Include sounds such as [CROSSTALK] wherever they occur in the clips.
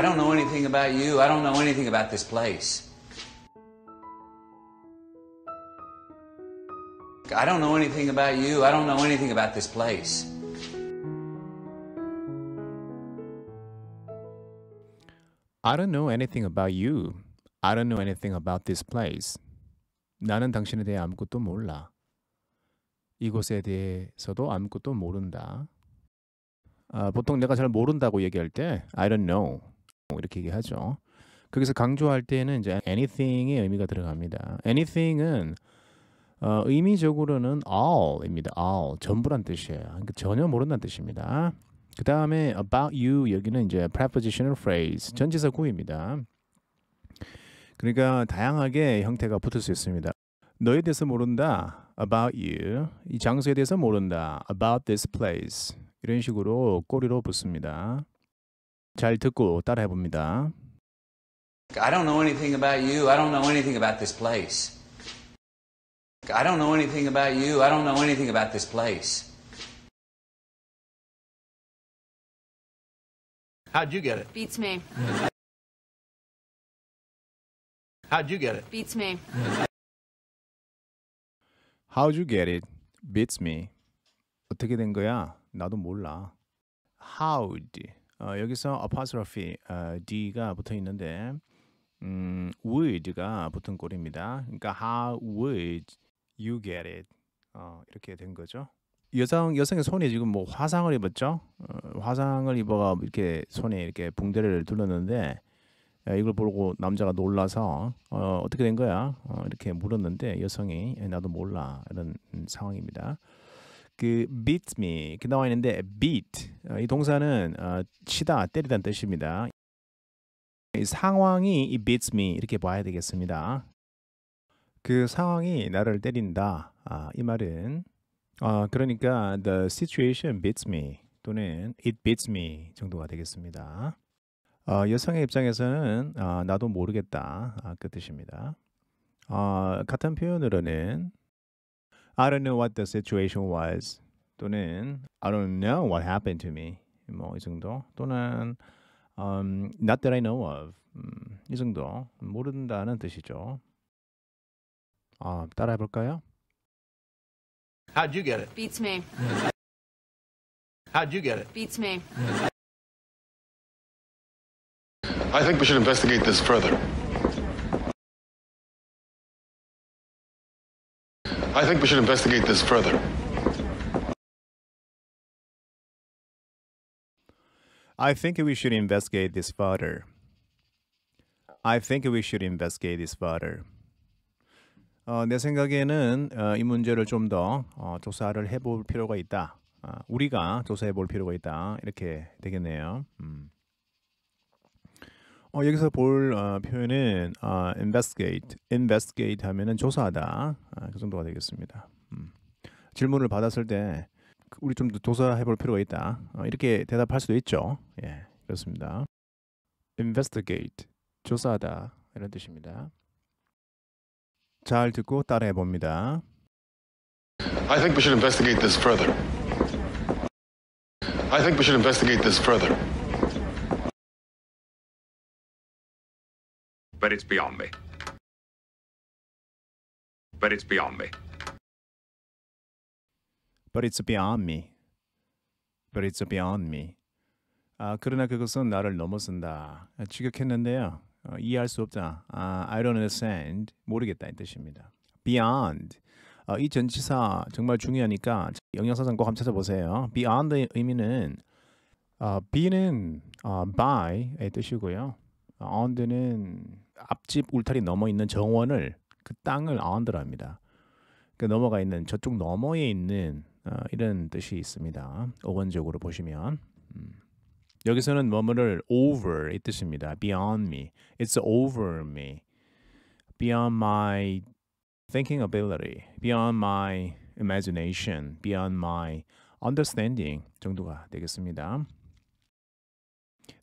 I don't know anything about you. I don't know anything about this place. I don't know anything about you. I don't know anything about this place. I don't know anything about you. I don't know anything about this place. 나는 당신에 대해 아무것도 몰라. 이곳에 대해서도 아무것도 모른다. 아, 보통 내가 잘 모른다고 얘기할 때 I don't know 뭐 이렇게 얘기하죠. 거기서 강조할 때는 이제 anything의 의미가 들어갑니다. anything은 어, 의미적으로는 all입니다. all 전부란 뜻이에요. 그러니까 전혀 모른다는 뜻입니다. 그 다음에 about you 여기는 이제 prepositional phrase 전치사 구입니다. 그러니까 다양하게 형태가 붙을 수 있습니다. 너에 대해서 모른다 about you 이 장소에 대해서 모른다 about this place 이런 식으로 꼬리로 붙습니다. 잘 듣고 따라해 봅니다. I don't know anything about you. I don't know anything about this place. I don't know anything about you. I don't know anything about this place. How'd you get it? Beats me. How'd you get it? Beats me. How'd you get it? Beats me. 어떻게 된 거야? 나도 몰라. How'd 어, 여기서 apostrophe 어, d가 붙어 있는데 음, would가 붙은 꼴입니다. 그러니까 how would you get it? 어, 이렇게 된 거죠. 여성 여성의 손에 지금 뭐 화상을 입었죠. 어, 화상을 입어가 이렇게 손에 이렇게 붕대를 둘렀는데 야, 어, 이걸 보고 남자가 놀라서 어, 어떻게 된 거야? 어, 이렇게 물었는데 여성이 나도 몰라 이런 상황입니다. 그 beat me 그 나와 있는데 beat 어, 이 동사는 어, 치다 때리다는 뜻입니다. 이 상황이 이 beats me 이렇게 봐야 되겠습니다. 그 상황이 나를 때린다. 아, 이 말은 아, 그러니까 the situation beats me 또는 it beats me 정도가 되겠습니다. 아, 여성의 입장에서는 아, 나도 모르겠다 아, 그 뜻입니다. 아, 같은 표현으로는 I don't know what the situation was 또는 I don't know what happened to me 뭐 정도 또는 um, not that I know of 음, 이 정도 모른다는 뜻이죠. 아, 따라해 볼까요? How'd you get it? Beats me. How'd you get it? Beats me. I think we should investigate this further. I think we should investigate this further. I think we should investigate this further. I think we should investigate this further. 어, 내 생각에는 어, 이 문제를 좀더 어, 조사를 해 볼 필요가 있다. 어, 우리가 조사해 볼 필요가 있다. 이렇게 되겠네요. 음. 어, 여기서 볼 어, 표현은 어, investigate, investigate 하면은 조사하다 아, 그 정도가 되겠습니다. 음. 질문을 받았을 때 우리 좀 조사해볼 필요가 있다 어, 이렇게 대답할 수도 있죠. 예, 그렇습니다. investigate, 조사하다 이런 뜻입니다. 잘 듣고 따라해 봅니다. I think we should investigate this further. I think we should investigate this further. But it's beyond me. But it's beyond me. But it's beyond me. But it's beyond me. 아, 그러나 그것은 나를 넘어선다. 직역했는데요. 어, 이해할 수 없다. 아, I don't understand. 모르겠다 이 뜻입니다. Beyond. 어, 이 전치사 정말 중요하니까 영양사전 꼭 한번 찾아보세요. Beyond의 의미는 어, B는 어, by의 뜻이고요. 아운드는 앞집 울타리 넘어 있는 정원을 그 땅을 아운드라 합니다. 그 넘어가 있는 저쪽 너머에 있는 어, 이런 뜻이 있습니다. 어원적으로 보시면 음. 여기서는 머무를 over 이 뜻입니다. Beyond me, it's over me, beyond my thinking ability, beyond my imagination, beyond my understanding 정도가 되겠습니다.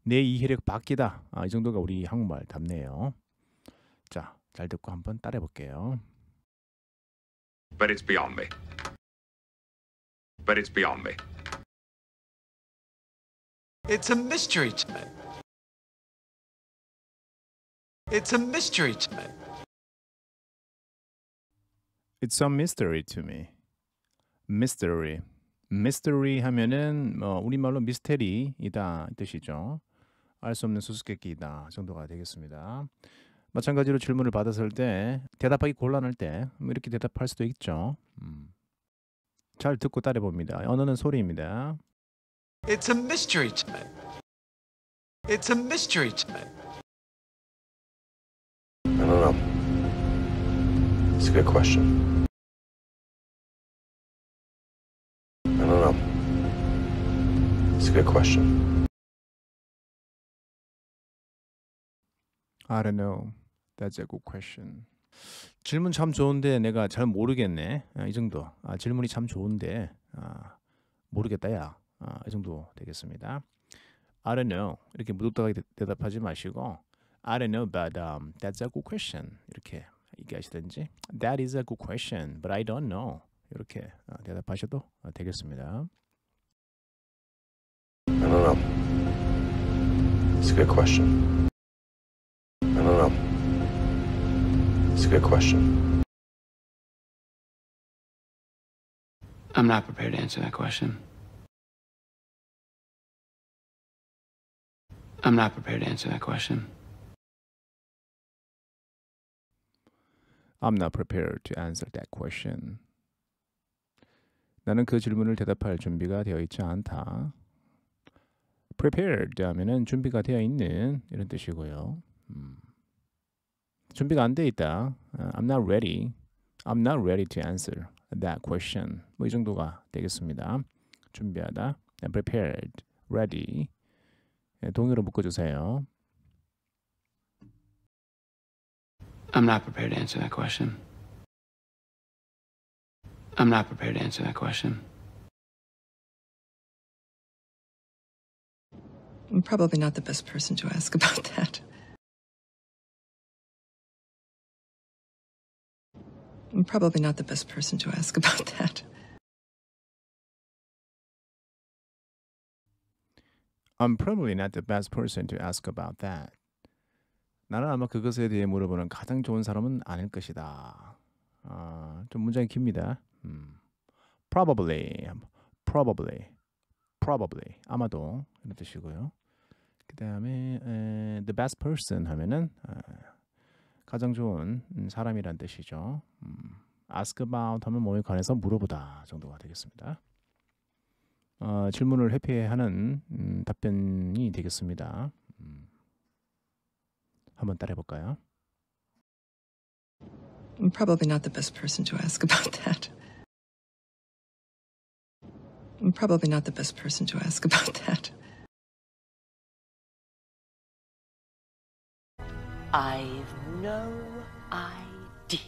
내 이해력 바뀌다. 아, 이 정도가 우리 한국말 답네요. 자, 잘 듣고 한번 따라해 볼게요. But it's beyond me. But it's beyond me. It's a mystery to me. It's a mystery to me. It's a mystery to me. mystery. mystery 하면은 뭐 우리말로 미스테리이다 뜻이죠. 알수 없는 수수께끼이다 정도가 되겠습니다. 마찬가지로 질문을 받았을 때 대답하기 곤란할 때 이렇게 대답할 수도 있죠. 음. 잘 듣고 따라 봅니다. 언어는 소리입니다. It's a mystery tonight. It's a mystery tonight. I don't know. It's a good question. I don't know. It's a good question. I don't know. That's a good question. 질문 참 좋은데 내가 잘 모르겠네. 아, 이 정도. 아, 질문이 참 좋은데 아, 모르겠다야. 아, 이 정도 되겠습니다. I don't know. 이렇게 무뚝뚝하게 대답하지 마시고 I don't know, but um, that's a good question. 이렇게 얘기하시든지 That is a good question, but I don't know. 이렇게 대답하셔도 되겠습니다. I don't know. It's a good question. don't know. It's a good question. I'm not prepared to answer that question. I'm not prepared to answer that question. I'm not prepared to answer that question. 나는 그 질문을 대답할 준비가 되어 있지 않다. prepared 하면은 준비가 되어 있는 이런 뜻이고요. 음. 준비가 돼 있다. I'm not ready. I'm not ready to answer that question. 뭐 이 정도가 되겠습니다. 준비하다. 준비하다. I'm prepared, ready. 동의로 묶어주세요. I'm not prepared to answer that question. I'm not prepared to answer that question. I'm probably not the best person to ask about that. I'm probably not the best person to ask about that. I'm probably not the best person to ask about that. 나는 아마 그것에 대해 물어보는 가장 좋은 사람은 아닐 것이다. 아, 좀 문장이 깁니다. 음. Probably, probably, probably 아마도 이런 뜻이고요. 그 다음에 the best person 하면은 아, 가장 좋은 사람이란 뜻이죠. 음, ask about 하면 뭐에 관해서 물어보다 정도가 되겠습니다. 어, 질문을 회피하는 음, 답변이 되겠습니다. 음, 한번 따라해 볼까요? I'm probably not the best person to ask about that. I'm probably not the best person to ask about that. I've no idea.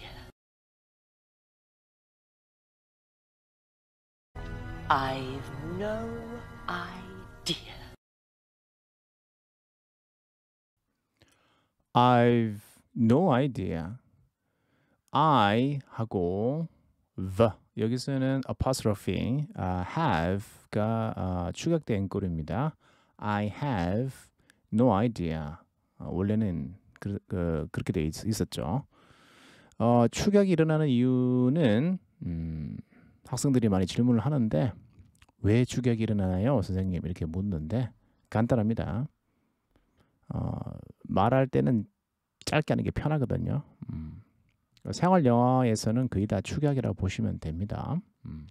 I've no idea. I've no idea. I 하고 the 여기 서는 apostrophe uh, have가 uh, 추격된 꼴입니다. I have no idea. 원래는 그, 그, 그렇게 돼 있, 었죠 어, 추격이 일어나는 이유는 음, 학생들이 많이 질문을 하는데 왜 추격이 일어나요 선생님? 이렇게 묻는데 간단합니다. 어, 말할 때는 짧게 하는 게 편하거든요. 음. 생활 영화에서는 거의 다 축약이라고 보시면 됩니다. 음.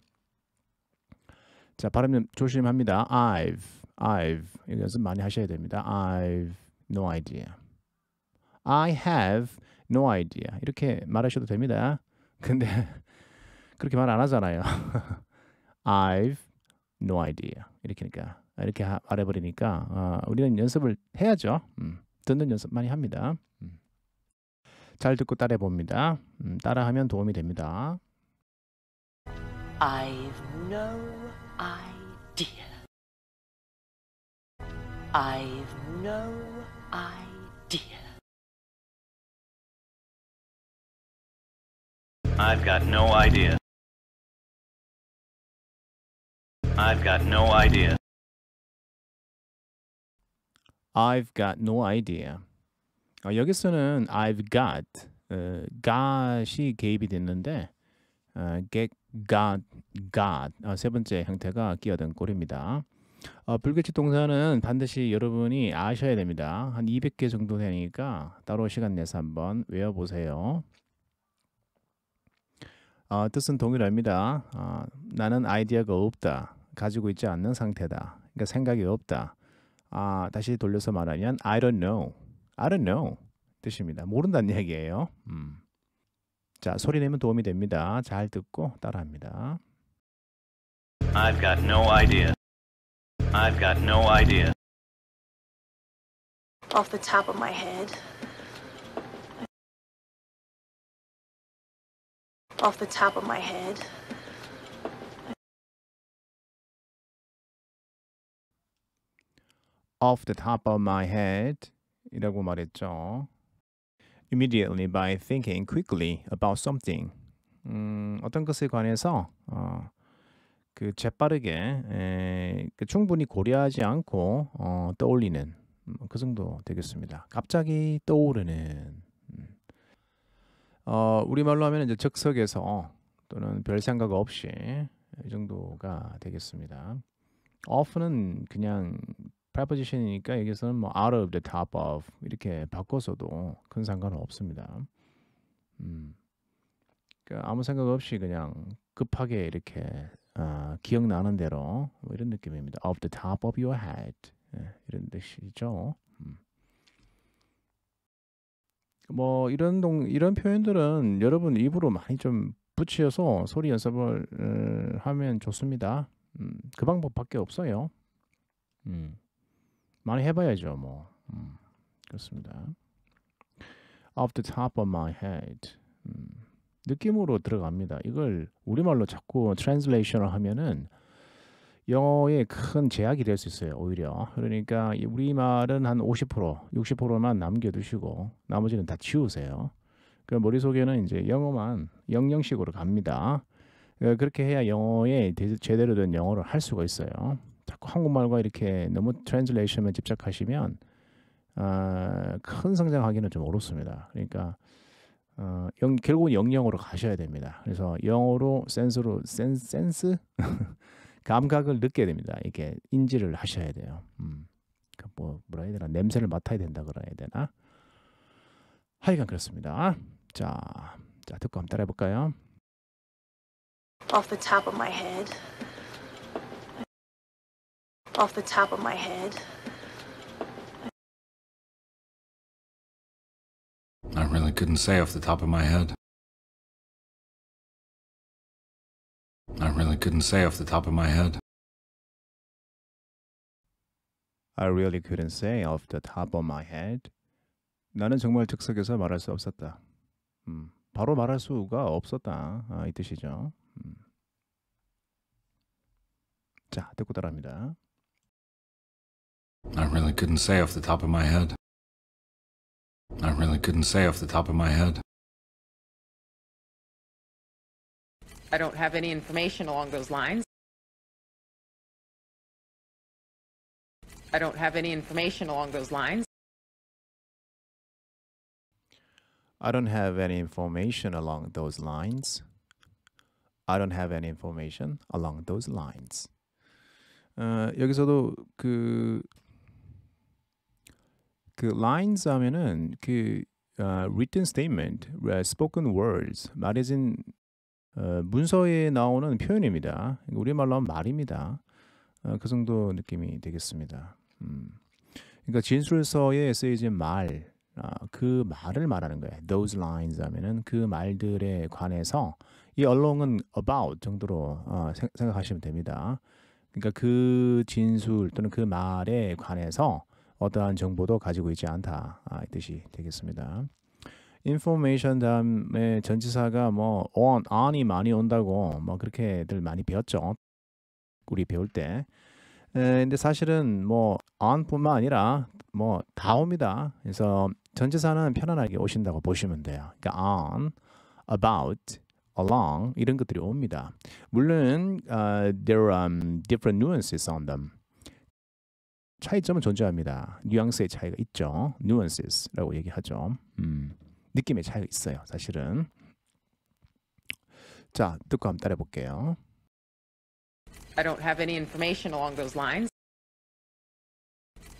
자 발음 조심합니다. I've, I've 이것은 많이 하셔야 됩니다. I've no idea. I have no idea. 이렇게 말하셔도 됩니다. 근데 그렇게 말 안 하잖아요. [LAUGHS] I've no idea. 이렇게니까 이렇게 말해버리니까 어, 우리는 연습을 해야죠. 음, 듣는 연습 많이 합니다. 음. 잘 듣고 따라해 봅니다. 음, 따라하면 도움이 됩니다. I've no idea. I've no idea. I've got no idea. I've got no idea. I've got no idea. 어, 여기서는 I've got 어, got이 개입이 됐는데 어, get got got 어, 세 번째 형태가 끼어든 꼴입니다. 어, 불규칙 동사는 반드시 여러분이 아셔야 됩니다. 한 200개 정도 되니까 따로 시간 내서 한번 외워보세요. 어, 뜻은 동일합니다. 어, 나는 아이디어가 없다. 가지고 있지 않는 상태다. 그러니까 생각이 없다. 아, 다시 돌려서 말하면 I don't know. I don't know 뜻입니다. 모른다는 얘기예요. 음. 자, 소리 내면 도움이 됩니다. 잘 듣고 따라합니다. I've got no idea. I've got no idea. Off the top of my head. off the top of my head. off the top of my head 이라고 말했죠. immediately by thinking quickly about something. 음, 어떤 것에 관해서 어, 그 재빠르게 에, 그 충분히 고려하지 않고 어, 떠올리는 그 정도 되겠습니다. 갑자기 떠오르는 어, 우리말로 하면 이제 즉석에서 또는 별 생각 없이 이 정도가 되겠습니다. off는 그냥 preposition이니까 여기서는 뭐 out of the top of 이렇게 바꿔서도 큰 상관은 없습니다. 음. 그러니까 아무 생각 없이 그냥 급하게 이렇게 어, 기억나는 대로 뭐 이런 느낌입니다. Off the top of your head 예, 이런 뜻이죠. 뭐 이런 동 이런 표현들은 여러분 입으로 많이 좀 붙여서 소리 연습을 어, 하면 좋습니다. 음, 그 방법밖에 없어요. 음, 많이 해봐야죠, 뭐. 음, 그렇습니다. Off the top of my head. 음, 느낌으로 들어갑니다. 이걸 우리말로 자꾸 트랜슬레이션을 하면은 영어에 큰 제약이 될 수 있어요. 오히려. 그러니까 우리말은 한 50%, 60%만 남겨두시고 나머지는 다 치우세요. 그 머릿속에는 이제 영어만 영영식으로 갑니다. 그 그렇게 해야 영어에 제대로 된 영어를 할 수가 있어요. 자꾸 한국말과 이렇게 너무 트랜슬레이션에 집착하시면 아, 큰 성장하기는 좀 어렵습니다. 그러니까 어, 영, 결국은 영영으로 가셔야 됩니다. 그래서 영어로 센스로 센, 센스 [LAUGHS] 감각을 느껴야 됩니다. 이렇게 인지를 하셔야 돼요. 음. 뭐 뭐라 해야 되나 냄새를 맡아야 된다 그래야 되나? 하여간 그렇습니다. 자, 자 듣고 한번 따라해 볼까요? Off the top of my head. Off the top of my head. I really couldn't say off the top of my head. I really couldn't say off the top of my head. I really couldn't say off the top of my head. 나는 정말 즉석에서 말할 수 없었다. 음, 바로 말할 수가 없었다. 아, 이 뜻이죠. 음. 자, 듣고 따라합니다. I really couldn't say off the top of my head. I really couldn't say off the top of my head. I don't have any information along those lines. I don't have any information along those lines. I don't have any information along those lines. I don't have any information along those lines. 어, uh, 여기서도 그, 그 lines 하면은 그 uh, written statement, uh, spoken words, 말해진 어, 문서에 나오는 표현입니다. 그러니까 우리말로 하면 말입니다. 어, 그 정도 느낌이 되겠습니다. 음. 그러니까 진술서에 쓰여진 말, 아, 그 말을 말하는 거예요. Those lines 하면그 말들에 관해서 이 along은 about 정도로 어, 생각하시면 됩니다. 그러니까 그 진술 또는 그 말에 관해서 어떠한 정보도 가지고 있지 않다 아, 이 뜻이 되겠습니다. 인포메이션 다음에 전치사가 뭐 on, on이 많이 온다고 뭐 그렇게들 많이 배웠죠. 우리 배울 때. 에, 근데 사실은 뭐 on뿐만 아니라 뭐 다 옵니다. 그래서 전치사는 편안하게 오신다고 보시면 돼요. 그러니까 on, about, along 이런 것들이 옵니다. 물론 uh, there are um, different nuances on them. 차이점은 존재합니다. 뉘앙스의 차이가 있죠. nuances라고 얘기하죠. 음. 느낌의 차이가 있어요. 사실은. 자, 듣고 한번 따라해 볼게요. I don't have any information along those lines.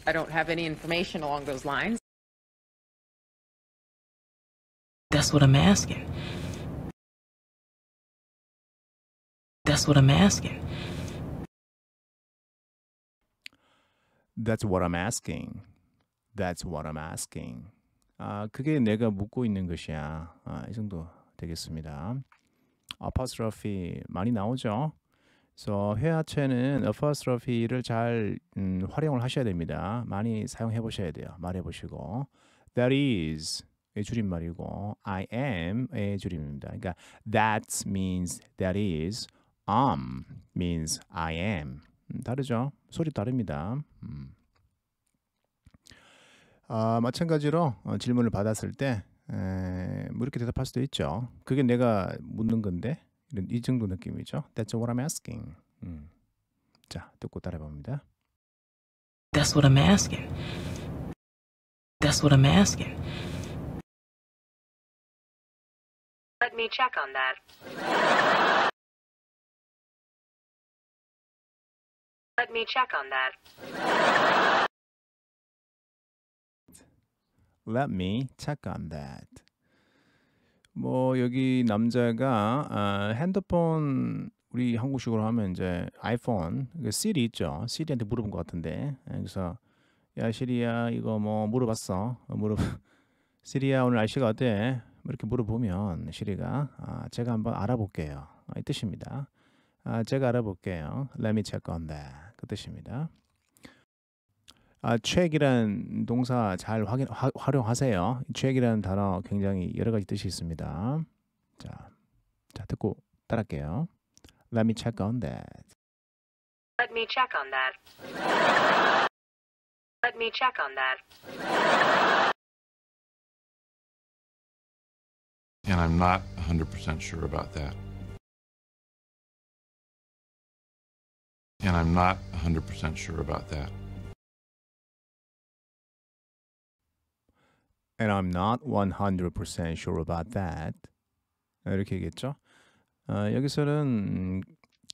I don't have any information along those lines. That's what I'm asking. That's what I'm asking. That's what I'm asking. That's what I'm asking. 아, 그게 내가 묻고 있는 것이야. 아, 이 정도 되겠습니다. apostrophe 많이 나오죠. 그래서 회화체는 apostrophe를 잘 음, 활용을 하셔야 됩니다. 많이 사용해 보셔야 돼요. 말해 보시고 that is 의 줄임말이고 I am의 줄임입니다. 그러니까 that means that is, um means I am 음, 다르죠. 소리 다릅니다. 음. 아, 마찬가지로 질문을 받았을 때 에, 뭐 이렇게 대답할 수도 있죠. 그게 내가 묻는 건데 이런 이 정도 느낌이죠. That's what I'm asking. 음. 자, 듣고 따라해 봅니다. That's what I'm asking. That's what I'm asking. Let me check on that. Let me check on that. Let me check on that. 뭐 여기 남자가 아, 핸드폰 우리 한국식으로 하면 이제 아이폰 그 시리 있죠. 시리한테 물어본 것 같은데 예, 그래서 야 시리야 이거 뭐 물어봤어. 어, 물어봐. 시리야 [LAUGHS] 오늘 날씨가 어때? 뭐 이렇게 물어보면 시리가 아, 제가 한번 알아볼게요. 이 뜻입니다. 아, 제가 알아볼게요. Let me check on that. 그 뜻입니다. 아, 최액이란 동사 잘 확인, 화, 활용하세요. 최액이라는 단어 굉장히 여러 가지 뜻이 있습니다. 자, 자 듣고 따라할게요. Let me check on that. Let me check on that. Let me check on that. And I'm not 100% sure about that. And I'm not 100% sure about that. And I'm not 100% sure about that. 아, 이렇게 얘기했죠. 어, 여기서는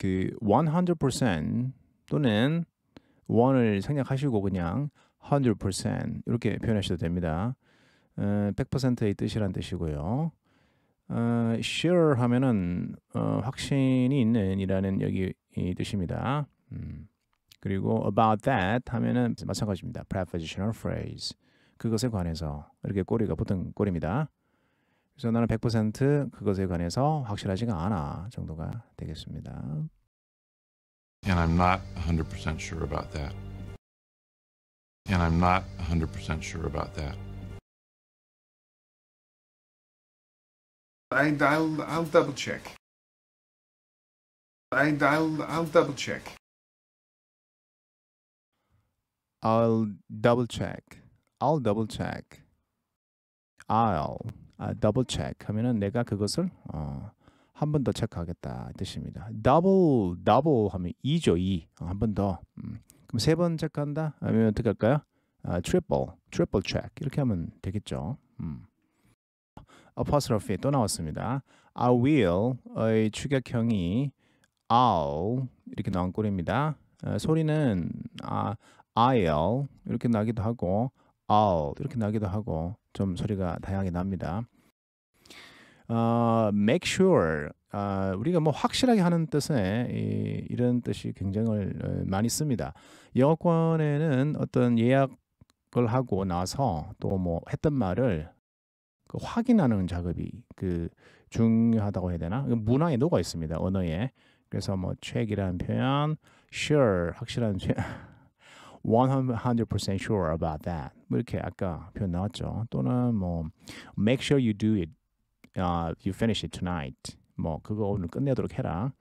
그 100% 또는 1을 생략하시고 그냥 100% 이렇게 표현하셔도 됩니다. 어, 아, 100%의 뜻이란 뜻이고요. 어, sure 하면은 어, 확신이 있는이라는 여기 이 뜻입니다. 음. 그리고 about that 하면은 마찬가지입니다. prepositional phrase. 그것에 관해서 이렇게 꼬리가 붙은 꼬리입니다. 그래서 나는 100% 그것에 관해서 확실하지가 않아 정도가 되겠습니다. And I'm not 100% sure about that. And I'm not 100% sure about that. I, I'll, I'll double check. I, I'll, I'll double check. I'll double check. I'll double check. I'll 아, double check 하면은 내가 그것을 어, 한번 더 체크하겠다 뜻입니다. double double 하면 2죠 2. E. 어, 한번 더. 음. 그럼 세 번 체크한다? 아니면 어떻게 할까요? 아, triple triple check 이렇게 하면 되겠죠. 음. apostrophe 또 나왔습니다. I will의 축약형이 I'll 이렇게 나온 꼴입니다. 아, 소리는 아, I'll 이렇게 나기도 하고 out 이렇게 나기도 하고 좀 소리가 다양하게 납니다. 어, make sure 아, 우리가 뭐 확실하게 하는 뜻에 이, 이런 뜻이 굉장히 어, 많이 씁니다. 영어권에는 어떤 예약을 하고 나서 또 뭐 했던 말을 그 확인하는 작업이 그 중요하다고 해야 되나? 그 문화에 녹아 있습니다. 언어에. 그래서 뭐 check이라는 표현, sure 확실한 표현 100% sure about that. 뭐 이렇게 아까 표현 나왔죠. 또는 뭐 make sure you do it, uh, you finish it tonight. 뭐 그거 오늘 끝내도록 해라.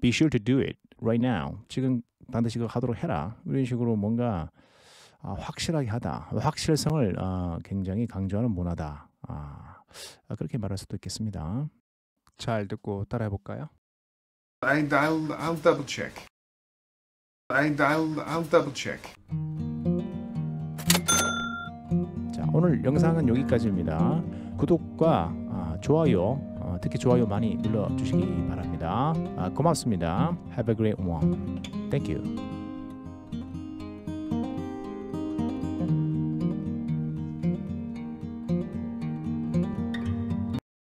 Be sure to do it right now. 지금 반드시 그거 하도록 해라. 이런 식으로 뭔가 아, 확실하게 하다, 확실성을 아, 굉장히 강조하는 문화다. 아, 아, 그렇게 말할 수도 있겠습니다. 잘 듣고 따라해 볼까요? I'll, I'll double check. I, I'll, I'll double check. 자 오늘 영상은 여기까지입니다. 구독과 아, 좋아요 아, 특히 좋아요 많이 눌러주시기 바랍니다. 아, 고맙습니다. Have a great one. Thank you.